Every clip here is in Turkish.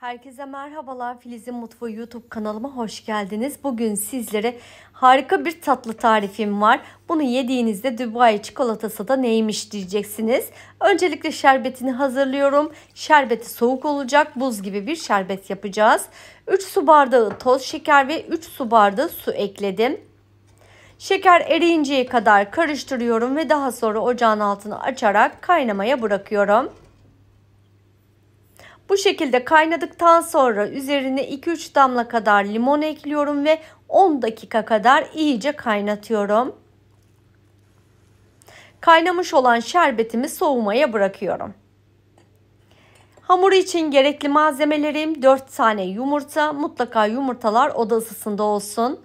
Herkese merhabalar Filiz'in Mutfağı YouTube kanalıma hoş geldiniz. Bugün sizlere harika bir tatlı tarifim var. Bunu yediğinizde Dubai çikolatası da neymiş diyeceksiniz. Öncelikle şerbetini hazırlıyorum. Şerbeti soğuk olacak buz gibi bir şerbet yapacağız. 3 su bardağı toz şeker ve 3 su bardağı su ekledim. Şeker eriyinceye kadar karıştırıyorum ve daha sonra ocağın altını açarak kaynamaya bırakıyorum. Bu şekilde kaynadıktan sonra üzerine 2-3 damla kadar limon ekliyorum ve 10 dakika kadar iyice kaynatıyorum. Kaynamış olan şerbetimi soğumaya bırakıyorum. Hamuru için gerekli malzemelerim 4 tane yumurta. Mutlaka yumurtalar oda ısısında olsun.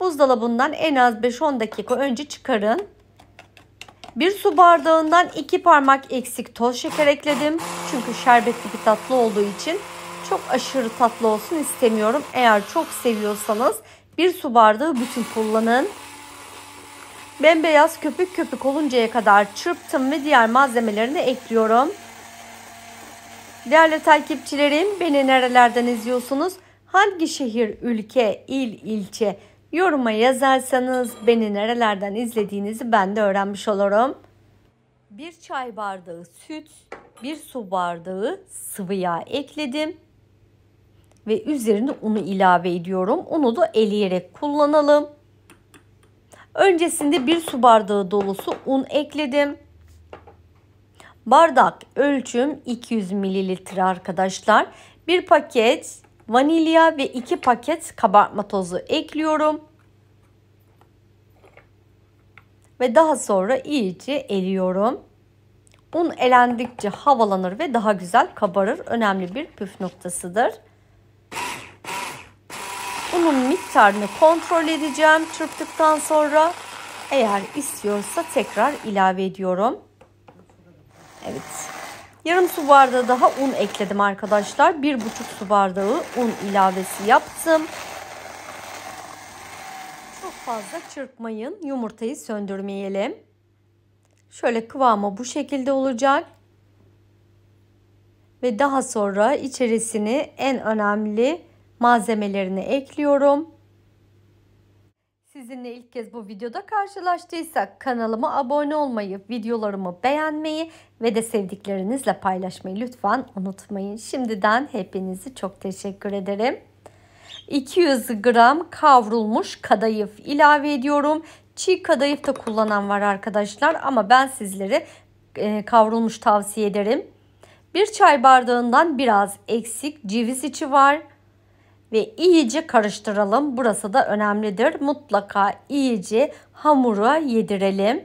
Buzdolabından en az 5-10 dakika önce çıkarın. Bir su bardağından iki parmak eksik toz şeker ekledim. Çünkü şerbetli bir tatlı olduğu için çok aşırı tatlı olsun istemiyorum. Eğer çok seviyorsanız bir su bardağı bütün kullanın. Bembeyaz köpük köpük oluncaya kadar çırptım ve diğer malzemelerini ekliyorum. Değerli takipçilerim beni nerelerden izliyorsunuz? Hangi şehir, ülke, il, ilçe Yoruma yazarsanız beni nerelerden izlediğinizi ben de öğrenmiş olurum. Bir çay bardağı süt, bir su bardağı sıvı yağ ekledim. Ve üzerine unu ilave ediyorum. Unu da eleyerek kullanalım. Öncesinde bir su bardağı dolusu un ekledim. Bardak ölçüm 200 mililitre arkadaşlar. Bir paket vanilya ve 2 paket kabartma tozu ekliyorum. Ve daha sonra iyice eriyorum. Un elendikçe havalanır ve daha güzel kabarır. Önemli bir püf noktasıdır. Unun miktarını kontrol edeceğim çırptıktan sonra. Eğer istiyorsa tekrar ilave ediyorum. Evet Yarım su bardağı daha un ekledim arkadaşlar. Bir buçuk su bardağı un ilavesi yaptım. Çok fazla çırpmayın. Yumurtayı söndürmeyelim. Şöyle kıvamı bu şekilde olacak. Ve daha sonra içerisini en önemli malzemelerini ekliyorum. Sizinle ilk kez bu videoda karşılaştıysak kanalıma abone olmayı, videolarımı beğenmeyi ve de sevdiklerinizle paylaşmayı lütfen unutmayın. Şimdiden hepinizi çok teşekkür ederim. 200 gram kavrulmuş kadayıf ilave ediyorum. Çiğ kadayıf da kullanan var arkadaşlar ama ben sizlere e, kavrulmuş tavsiye ederim. Bir çay bardağından biraz eksik ceviz içi var ve iyice karıştıralım. Burası da önemlidir. Mutlaka iyice hamura yedirelim.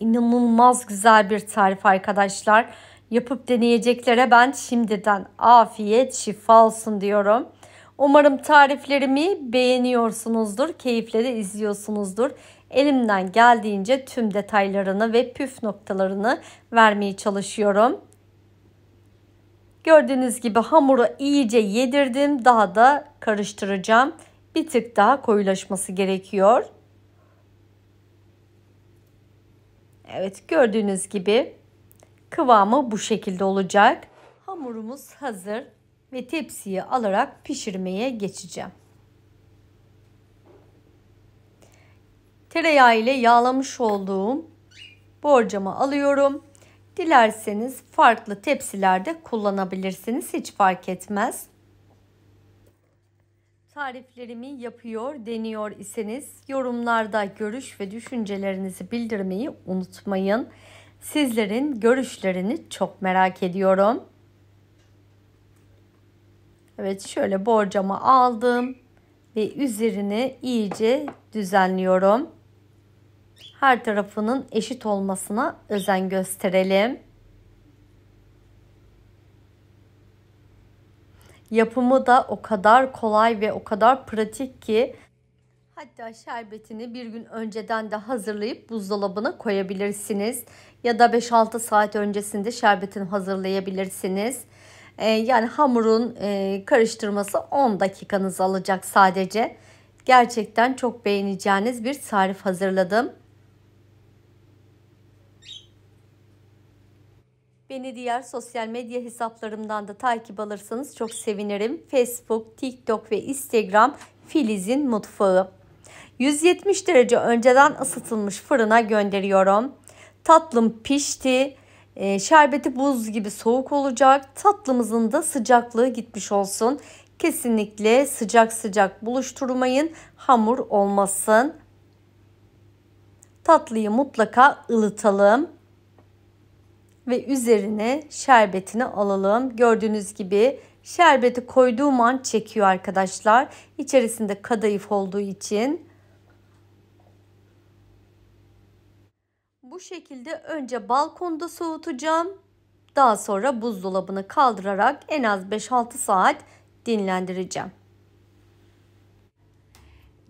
İnanılmaz güzel bir tarif arkadaşlar. Yapıp deneyeceklere ben şimdiden afiyet şifa olsun diyorum. Umarım tariflerimi beğeniyorsunuzdur, keyifle de izliyorsunuzdur. Elimden geldiğince tüm detaylarını ve püf noktalarını vermeye çalışıyorum. Gördüğünüz gibi hamuru iyice yedirdim. Daha da karıştıracağım. Bir tık daha koyulaşması gerekiyor. Evet gördüğünüz gibi kıvamı bu şekilde olacak. Hamurumuz hazır ve tepsiyi alarak pişirmeye geçeceğim. Tereyağı ile yağlamış olduğum borcama alıyorum. Dilerseniz farklı tepsilerde kullanabilirsiniz. Hiç fark etmez. Tariflerimi yapıyor, deniyor iseniz yorumlarda görüş ve düşüncelerinizi bildirmeyi unutmayın. Sizlerin görüşlerini çok merak ediyorum. Evet şöyle borcamı aldım ve üzerini iyice düzenliyorum her tarafının eşit olmasına özen gösterelim. Yapımı da o kadar kolay ve o kadar pratik ki hatta şerbetini bir gün önceden de hazırlayıp buzdolabına koyabilirsiniz. Ya da 5-6 saat öncesinde şerbetini hazırlayabilirsiniz. Ee, yani hamurun e, karıştırması 10 dakikanızı alacak sadece. Gerçekten çok beğeneceğiniz bir tarif hazırladım. Beni diğer sosyal medya hesaplarımdan da takip alırsanız çok sevinirim. Facebook, TikTok ve Instagram Filiz'in mutfağı. 170 derece önceden ısıtılmış fırına gönderiyorum. Tatlım pişti. Ee, şerbeti buz gibi soğuk olacak. Tatlımızın da sıcaklığı gitmiş olsun. Kesinlikle sıcak sıcak buluşturmayın. Hamur olmasın. Tatlıyı mutlaka ılıtalım ve üzerine şerbetini alalım. Gördüğünüz gibi şerbeti koyduğum an çekiyor arkadaşlar. İçerisinde kadayıf olduğu için. Bu şekilde önce balkonda soğutacağım. Daha sonra buzdolabını kaldırarak en az 5-6 saat dinlendireceğim.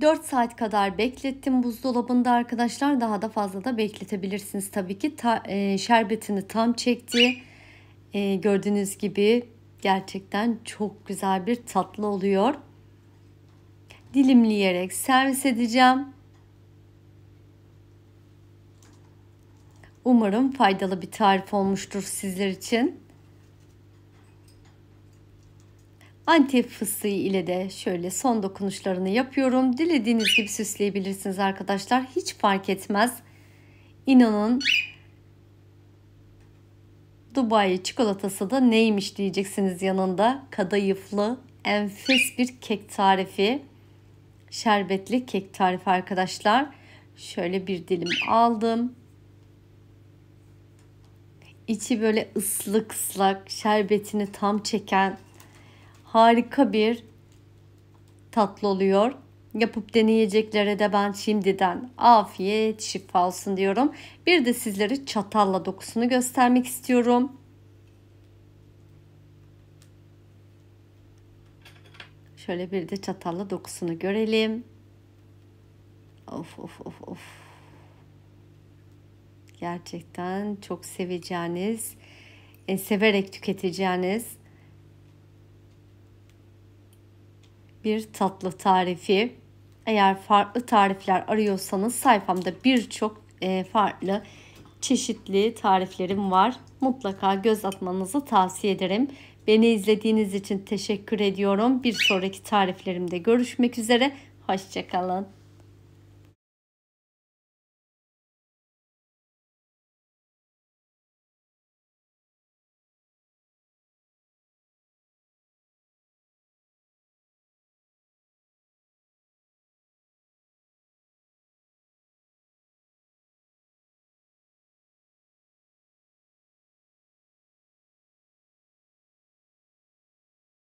4 saat kadar beklettim buzdolabında arkadaşlar. Daha da fazla da bekletebilirsiniz tabii ki. Ta, e, şerbetini tam çekti. E, gördüğünüz gibi gerçekten çok güzel bir tatlı oluyor. Dilimleyerek servis edeceğim. Umarım faydalı bir tarif olmuştur sizler için. Antep fıstığı ile de şöyle son dokunuşlarını yapıyorum. Dilediğiniz gibi süsleyebilirsiniz arkadaşlar. Hiç fark etmez. İnanın Dubai çikolatası da neymiş diyeceksiniz yanında. Kadayıflı enfes bir kek tarifi. Şerbetli kek tarifi arkadaşlar. Şöyle bir dilim aldım. İçi böyle ıslık ıslak, şerbetini tam çeken harika bir tatlı oluyor. Yapıp deneyeceklere de ben şimdiden afiyet şifa olsun diyorum. Bir de sizlere çatalla dokusunu göstermek istiyorum. Şöyle bir de çatalla dokusunu görelim. Of of of of. Gerçekten çok seveceğiniz, e, severek tüketeceğiniz bir tatlı tarifi. Eğer farklı tarifler arıyorsanız sayfamda birçok e, farklı çeşitli tariflerim var. Mutlaka göz atmanızı tavsiye ederim. Beni izlediğiniz için teşekkür ediyorum. Bir sonraki tariflerimde görüşmek üzere. Hoşçakalın.